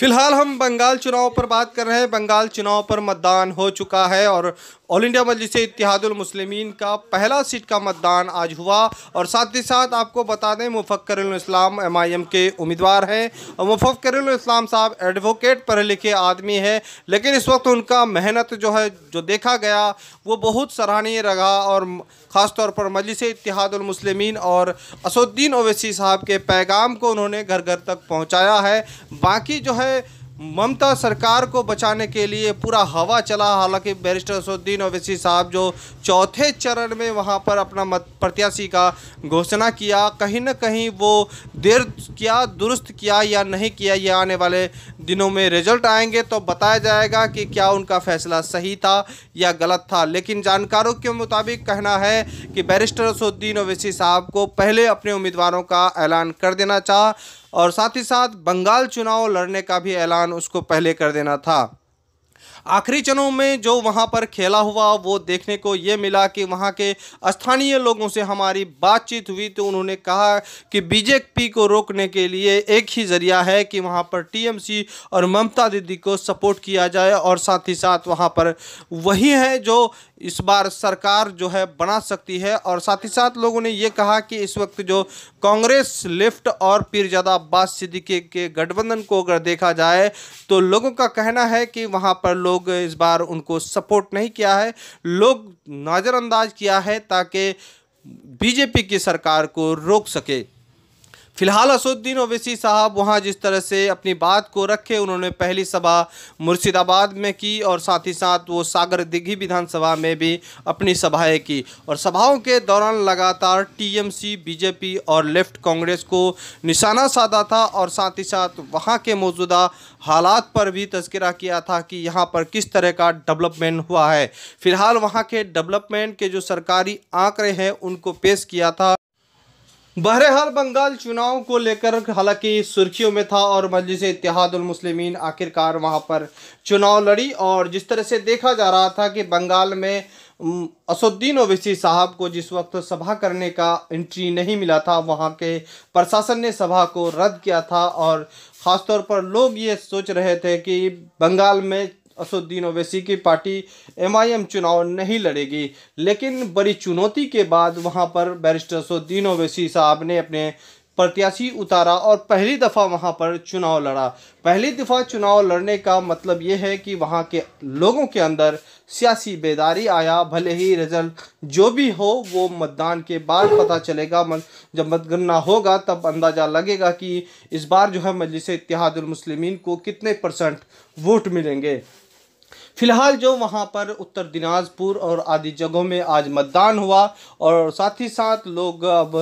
फिलहाल हम बंगाल चुनाव पर बात कर रहे हैं बंगाल चुनाव पर मतदान हो चुका है और ऑल इंडिया मजलिस मुस्लिमीन का पहला सीट का मतदान आज हुआ और साथ ही साथ आपको बता दें मुफ़क्करस्लाम एम आई एम के उम्मीदवार हैं और इस्लाम साहब एडवोकेट पढ़े लिखे आदमी हैं लेकिन इस वक्त उनका मेहनत जो है जो देखा गया वो बहुत सराहनीय रहा और ख़ास तौर पर मजलिस इतिहादलमसलमिन और असुद्दीन ओवैसी साहब के पैगाम को उन्होंने घर घर तक पहुँचाया है बाकी जो है ममता सरकार को बचाने के लिए पूरा हवा चला हालांकि बैरिस्टर असुद्दीन अवैसी साहब जो चौथे चरण में वहां पर अपना मत प्रत्याशी का घोषणा किया कहीं ना कहीं वो देर किया दुरुस्त किया या नहीं किया ये आने वाले दिनों में रिजल्ट आएंगे तो बताया जाएगा कि क्या उनका फैसला सही था या गलत था लेकिन जानकारों के मुताबिक कहना है कि बैरिस्टर असुद्दीन ओवैसी साहब को पहले अपने उम्मीदवारों का ऐलान कर देना चाह और साथ ही साथ बंगाल चुनाव लड़ने का भी ऐलान उसको पहले कर देना था आखिरी चरणों में जो वहाँ पर खेला हुआ वो देखने को ये मिला कि वहाँ के स्थानीय लोगों से हमारी बातचीत हुई तो उन्होंने कहा कि बीजेपी को रोकने के लिए एक ही जरिया है कि वहाँ पर टीएमसी और ममता दीदी को सपोर्ट किया जाए और साथ ही साथ वहाँ पर वही है जो इस बार सरकार जो है बना सकती है और साथ ही साथ लोगों ने ये कहा कि इस वक्त जो कांग्रेस लेफ्ट और पीरजादा अब्बास सिद्दीकी के गठबंधन को अगर देखा जाए तो लोगों का कहना है कि वहाँ पर लोग इस बार उनको सपोर्ट नहीं किया है लोग नज़रअंदाज किया है ताकि बीजेपी की सरकार को रोक सके फिलहाल असुद्दीन ओवैसी साहब वहाँ जिस तरह से अपनी बात को रखे उन्होंने पहली सभा मुर्शिदाबाद में की और साथ ही साथ वो सागर दिघी विधानसभा में भी अपनी सभाएं की और सभाओं के दौरान लगातार टीएमसी बीजेपी और लेफ्ट कांग्रेस को निशाना साधा था और साथ ही साथ वहाँ के मौजूदा हालात पर भी तस्करा किया था कि यहाँ पर किस तरह का डेवलपमेंट हुआ है फिलहाल वहाँ के डेवलपमेंट के जो सरकारी आंकड़े हैं उनको पेश किया था बहरहाल बंगाल चुनाव को लेकर हालांकि सुर्खियों में था और मजलिस इतिहादलमसलिमिन आखिरकार वहाँ पर चुनाव लड़ी और जिस तरह से देखा जा रहा था कि बंगाल में असुद्दीन ओवैसी साहब को जिस वक्त सभा करने का एंट्री नहीं मिला था वहाँ के प्रशासन ने सभा को रद्द किया था और ख़ासतौर पर लोग ये सोच रहे थे कि बंगाल में असुद्दीन ओवैसी की पार्टी एमआईएम चुनाव नहीं लड़ेगी लेकिन बड़ी चुनौती के बाद वहां पर बैरिस्टर असुद्दीन ओवैसी साहब ने अपने प्रत्याशी उतारा और पहली दफ़ा वहाँ पर चुनाव लड़ा पहली दफ़ा चुनाव लड़ने का मतलब ये है कि वहाँ के लोगों के अंदर सियासी बेदारी आया भले ही रिजल्ट जो भी हो वो मतदान के बाद पता चलेगा जब मतगणना होगा तब अंदाज़ा लगेगा कि इस बार जो है मजलिस इतिहादुलमसलिमिन को कितने परसेंट वोट मिलेंगे फिलहाल जो वहाँ पर उत्तर दिनाजपुर और आदि जगहों में आज मतदान हुआ और साथ ही साथ लोग अब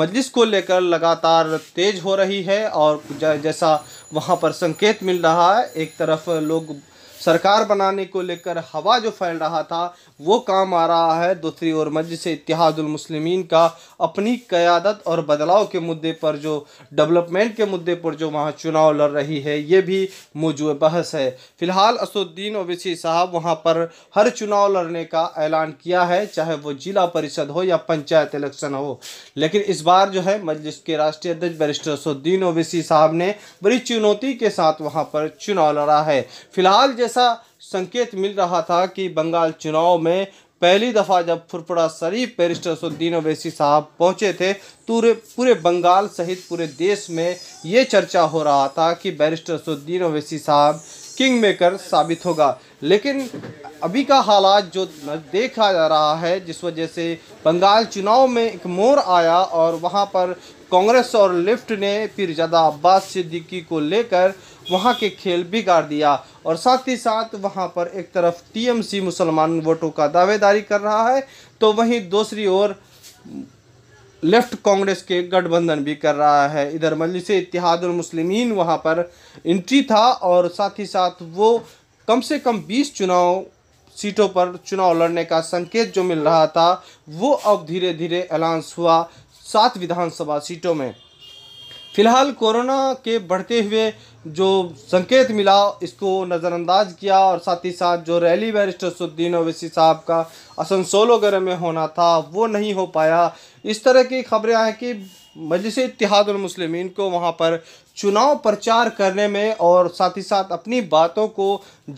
मजलिस को लेकर लगातार तेज हो रही है और जैसा वहाँ पर संकेत मिल रहा है एक तरफ लोग सरकार बनाने को लेकर हवा जो फैल रहा था वो काम आ रहा है दूसरी ओर मस्जिद से इतिहादुलमसलमिन का अपनी क़्यादत और बदलाव के मुद्दे पर जो डेवलपमेंट के मुद्दे पर जो वहाँ चुनाव लड़ रही है ये भी मौजू बहस है फ़िलहाल असुद्दीन ओवैसी साहब वहाँ पर हर चुनाव लड़ने का ऐलान किया है चाहे वो जिला परिषद हो या पंचायत इलेक्शन हो लेकिन इस बार जो है मजलिस के राष्ट्रीय अध्यक्ष बैरिस्टर असुद्दीन ओवैसी साहब ने बड़ी चुनौती के साथ वहाँ पर चुनाव लड़ा है फिलहाल ऐसा संकेत मिल रहा था कि बंगाल चुनाव में पहली दफ़ा जब फुरपड़ा शरीफ बैरिस्टर सुद्दीन अवैसी साहब पहुंचे थे तो पूरे बंगाल सहित पूरे देश में ये चर्चा हो रहा था कि बैरिस्टर सुद्दीन अवैसी साहब किंग मेकर साबित होगा लेकिन अभी का हालात जो देखा जा रहा है जिस वजह से बंगाल चुनाव में एक मोर आया और वहाँ पर कांग्रेस और लेफ्ट ने फिर ज़्यादा अब्बास सिद्दीकी को लेकर वहां के खेल बिगाड़ दिया और साथ ही साथ वहां पर एक तरफ टीएमसी मुसलमान वोटों का दावेदारी कर रहा है तो वहीं दूसरी ओर लेफ्ट कांग्रेस के गठबंधन भी कर रहा है इधर मजलिस इतिहादुल मुस्लिमीन वहाँ पर एंट्री था और साथ ही साथ वो कम से कम बीस चुनाव सीटों पर चुनाव लड़ने का संकेत जो मिल रहा था वो अब धीरे धीरे अलाउंस हुआ सात विधानसभा सीटों में फिलहाल कोरोना के बढ़ते हुए जो संकेत मिला इसको नज़रअंदाज किया और साथ ही साथ जो रैली बैरिस्टर सुद्दीन ओवैसी साहब का असनसोल वगैरह में होना था वो नहीं हो पाया इस तरह की खबरें आए कि मजलिस इतिहादमसलिमिन को वहाँ पर चुनाव प्रचार करने में और साथ ही साथ अपनी बातों को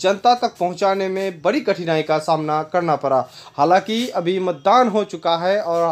जनता तक पहुँचाने में बड़ी कठिनाई का सामना करना पड़ा हालांकि अभी मतदान हो चुका है और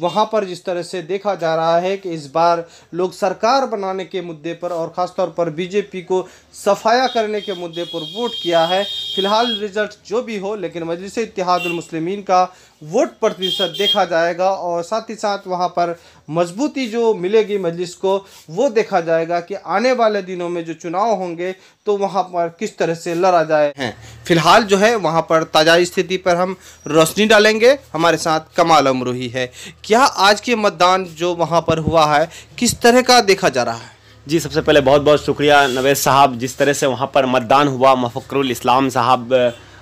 वहाँ पर जिस तरह से देखा जा रहा है कि इस बार लोग सरकार बनाने के मुद्दे पर और ख़ासतौर पर बीजेपी को सफाया करने के मुद्दे पर वोट किया है फिलहाल रिजल्ट जो भी हो लेकिन मजलिस इतिहादुलमसलिमिन का वोट प्रतिशत देखा जाएगा और साथ ही साथ वहाँ पर मजबूती जो मिलेगी मजलिस को वो देखा जाएगा कि आने वाले दिनों में जो चुनाव होंगे तो वहाँ पर किस तरह से लड़ा जाए हैं फिलहाल जो है वहाँ पर ताज़ा स्थिति पर हम रोशनी डालेंगे हमारे साथ कमाल अमरूही है क्या आज के मतदान जो वहाँ पर हुआ है किस तरह का देखा जा रहा है जी सबसे पहले बहुत बहुत शुक्रिया नवेद साहब जिस तरह से वहाँ पर मतदान हुआ मफ़कर इस्लाम साहब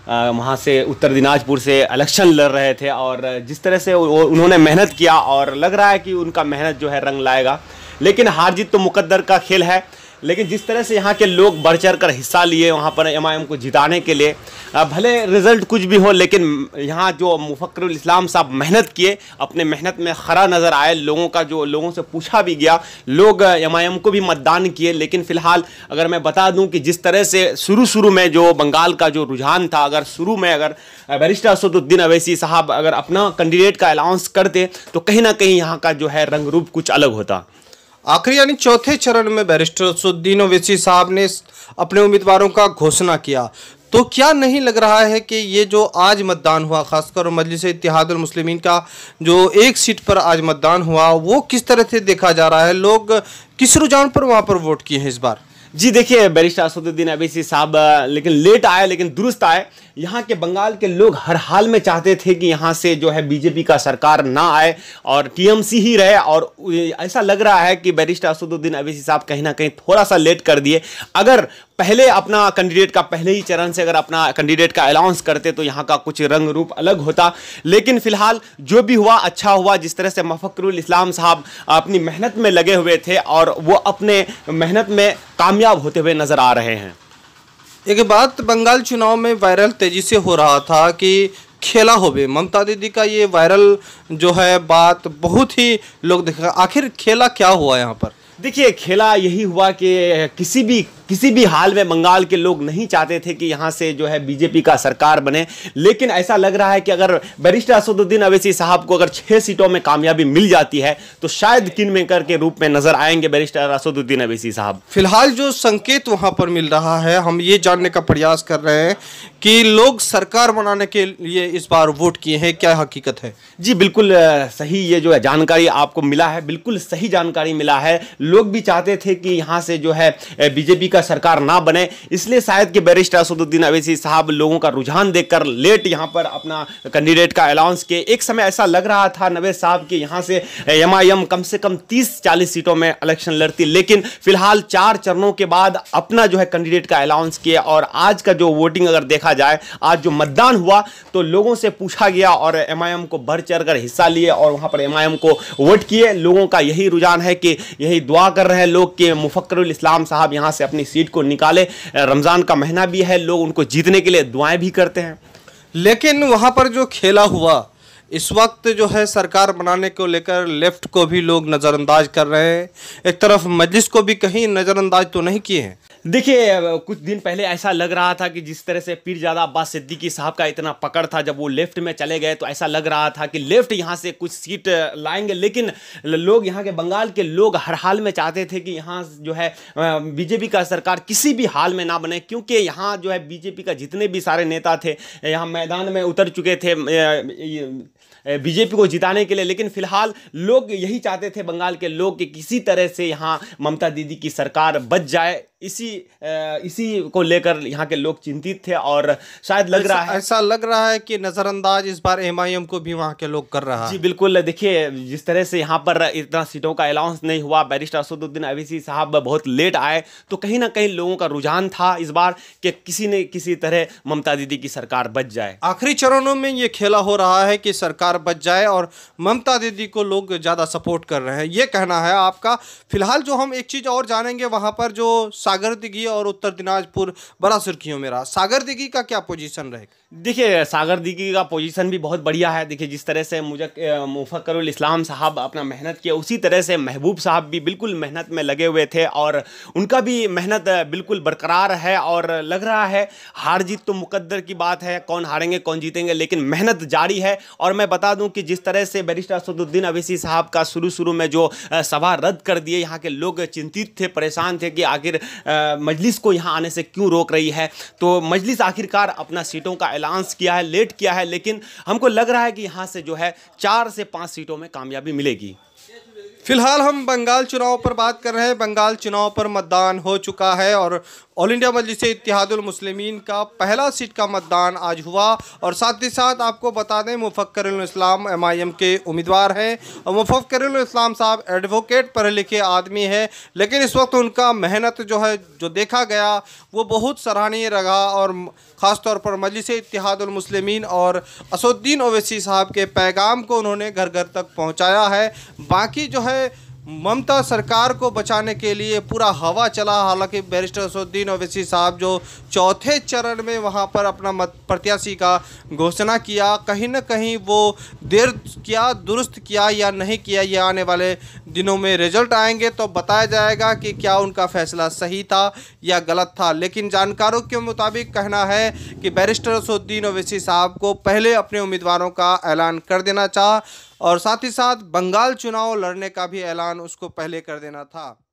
वहाँ से उत्तर दिनाजपुर से इलेक्शन लड़ रहे थे और जिस तरह से उन्होंने मेहनत किया और लग रहा है कि उनका मेहनत जो है रंग लाएगा लेकिन हार जीत तो मुकद्दर का खेल है लेकिन जिस तरह से यहाँ के लोग बढ़ चढ़ कर हिस्सा लिए वहाँ पर एम को जिताने के लिए भले रिज़ल्ट कुछ भी हो लेकिन यहाँ जो मुफ़र इस्लाम साहब मेहनत किए अपने मेहनत में खरा नज़र आए लोगों का जो लोगों से पूछा भी गया लोग एम को भी मतदान किए लेकिन फ़िलहाल अगर मैं बता दूँ कि जिस तरह से शुरू शुरू में जो बंगाल का जो रुझान था अगर शुरू में अगर बैरिस्टर असदुद्दीन अवैसी साहब अगर अपना कैंडिडेट का अलाउंस करते तो कहीं ना कहीं यहाँ का जो है रंग रूप कुछ अलग होता आखिरी यानी चौथे चरण में बैरिस्टर सुद्दीन ओवैसी साहब ने अपने उम्मीदवारों का घोषणा किया तो क्या नहीं लग रहा है कि ये जो आज मतदान हुआ खासकर मजलिस इतिहादुल मुस्लिमीन का जो एक सीट पर आज मतदान हुआ वो किस तरह से देखा जा रहा है लोग किस रुझान पर वहाँ पर वोट किए हैं इस बार जी देखिए बैरिस्टर असदुद्दीन अबीसी साहब लेकिन लेट आए लेकिन दुरुस्त आए यहाँ के बंगाल के लोग हर हाल में चाहते थे कि यहाँ से जो है बीजेपी का सरकार ना आए और टीएमसी ही रहे और ऐसा लग रहा है कि बैरिस्टर असदुद्दीन अबीसी साहब कहीं ना कहीं थोड़ा सा लेट कर दिए अगर पहले अपना कैंडिडेट का पहले ही चरण से अगर अपना कैंडिडेट का अनाउंस करते तो यहाँ का कुछ रंग रूप अलग होता लेकिन फिलहाल जो भी हुआ अच्छा हुआ जिस तरह से मफकरुल इस्लाम साहब अपनी मेहनत में लगे हुए थे और वो अपने मेहनत में कामयाब होते हुए नज़र आ रहे हैं एक बात बंगाल चुनाव में वायरल तेज़ी से हो रहा था कि खेला होवे ममता दीदी का ये वायरल जो है बात बहुत ही लोग देखा आखिर खेला क्या हुआ यहाँ पर देखिए खेला यही हुआ कि किसी भी किसी भी हाल में बंगाल के लोग नहीं चाहते थे कि यहाँ से जो है बीजेपी का सरकार बने लेकिन ऐसा लग रहा है कि अगर बैरिस्टर असदुद्दीन अवैसी साहब को अगर छः सीटों में कामयाबी मिल जाती है तो शायद किन मेकर के रूप में नजर आएंगे बैरिस्टर असदुद्दीन अवैसी साहब फिलहाल जो संकेत वहाँ पर मिल रहा है हम ये जानने का प्रयास कर रहे हैं कि लोग सरकार बनाने के लिए इस बार वोट किए हैं क्या हकीकत है जी बिल्कुल सही ये जो है जानकारी आपको मिला है बिल्कुल सही जानकारी मिला है लोग भी चाहते थे कि यहाँ से जो है बीजेपी का सरकार ना बने इसलिए शायद कि बैरिस्टर असदुद्दीन अवैसी साहब लोगों का रुझान देखकर लेट यहाँ पर अपना कैंडिडेट का अलाउंस किए एक समय ऐसा लग रहा था नवेद साहब के यहाँ से एम कम से कम तीस चालीस सीटों में इलेक्शन लड़ती लेकिन फिलहाल चार चरणों के बाद अपना जो है कैंडिडेट का अलाउंस किया और आज का जो वोटिंग अगर देखा जाए आज जो मतदान हुआ तो लोगों से पूछा गया और एम को बढ़ चढ़ कर हिस्सा लिए और वहाँ पर एम को वोट किए लोगों का यही रुझान है कि यही दुआ कर रहे हैं लोग कि मुफक्र इस्लाम साहब यहाँ से अपनी अपनी सीट को निकाले रमज़ान का महीना भी है लोग उनको जीतने के लिए दुआएं भी करते हैं लेकिन वहाँ पर जो खेला हुआ इस वक्त जो है सरकार बनाने को लेकर लेफ्ट को भी लोग नज़रअंदाज कर रहे हैं एक तरफ मजलिस को भी कहीं नज़रअंदाज तो नहीं किए हैं देखिए कुछ दिन पहले ऐसा लग रहा था कि जिस तरह से पीरजादा अब्बास सिद्दीकी साहब का इतना पकड़ था जब वो लेफ्ट में चले गए तो ऐसा लग रहा था कि लेफ्ट यहाँ से कुछ सीट लाएंगे लेकिन लोग यहाँ के बंगाल के लोग हर हाल में चाहते थे कि यहाँ जो है बीजेपी का सरकार किसी भी हाल में ना बने क्योंकि यहाँ जो है बीजेपी का जितने भी सारे नेता थे यहाँ मैदान में उतर चुके थे बीजेपी को जिताने के लिए लेकिन फिलहाल लोग यही चाहते थे बंगाल के लोग कि किसी तरह से यहाँ ममता दीदी की सरकार बच जाए इसी इसी को लेकर यहाँ के लोग चिंतित थे और शायद लग रहा है ऐसा लग रहा है कि नज़रअंदाज इस बार एम को भी वहाँ के लोग कर रहा है जी बिल्कुल देखिए जिस तरह से यहाँ पर इतना सीटों का अलाउंस नहीं हुआ बैरिस्टर असदुद्दीन अवीसी साहब बहुत लेट आए तो कहीं ना कहीं लोगों का रुझान था इस बार कि किसी ने किसी तरह ममता दीदी की सरकार बच जाए आखिरी चरणों में ये खेला हो रहा है कि सरकार बच जाए और ममता दीदी को लोग ज़्यादा सपोर्ट कर रहे हैं ये कहना है आपका फिलहाल जो हम एक चीज़ और जानेंगे वहाँ पर जो सागर दिघी और उत्तर दिनाजपुर बड़ा सुर्खियों में रहा सागर दिघी का क्या पोजीशन रहेगा देखिए सागर दिघी का पोजीशन भी बहुत बढ़िया है देखिए जिस तरह से मुझे मुफक्कर इस्लाम साहब अपना मेहनत किया उसी तरह से महबूब साहब भी बिल्कुल मेहनत में लगे हुए थे और उनका भी मेहनत बिल्कुल बरकरार है और लग रहा है हार जीत तो मुकद्दर की बात है कौन हारेंगे कौन जीतेंगे लेकिन मेहनत जारी है और मैं बता दूँ कि जिस तरह से बैरिस्टर असदुद्दीन अवीसी साहब का शुरू शुरू में जो सभा रद्द कर दिए यहाँ के लोग चिंतित थे परेशान थे कि आखिर मजलिस को यहाँ आने से क्यों रोक रही है तो मजलिस आखिरकार अपना सीटों का अलाउंस किया है लेट किया है लेकिन हमको लग रहा है कि यहाँ से जो है चार से पाँच सीटों में कामयाबी मिलेगी फिलहाल हम बंगाल चुनाव पर बात कर रहे हैं बंगाल चुनाव पर मतदान हो चुका है और ऑल इंडिया मजलिस इतिहादुल मुस्लिमीन का पहला सीट का मतदान आज हुआ और साथ ही साथ आपको बता दें मुफक्कर एम आई एम के उम्मीदवार हैं और इस्लाम साहब एडवोकेट पढ़े लिखे आदमी हैं लेकिन इस वक्त उनका मेहनत जो है जो देखा गया वो बहुत सराहनीय रहा और ख़ासतौर पर मजलिस इतिहादलमसलमिन और असुद्दीन ओवैसी साहब के पैगाम को उन्होंने घर घर तक पहुँचाया है बाकी जो है है ममता सरकार को बचाने के लिए पूरा हवा चला हालांकि बैरिस्टर असुद्दीन अवैसी साहब जो चौथे चरण में वहां पर अपना मत प्रत्याशी का घोषणा किया कहीं ना कहीं वो देर किया दुरुस्त किया या नहीं किया ये आने वाले दिनों में रिजल्ट आएंगे तो बताया जाएगा कि क्या उनका फैसला सही था या गलत था लेकिन जानकारों के मुताबिक कहना है कि बैरिस्टर असुद्दीन अवैसी साहब को पहले अपने उम्मीदवारों का ऐलान कर देना चाह और साथ ही साथ बंगाल चुनाव लड़ने का भी ऐलान उसको पहले कर देना था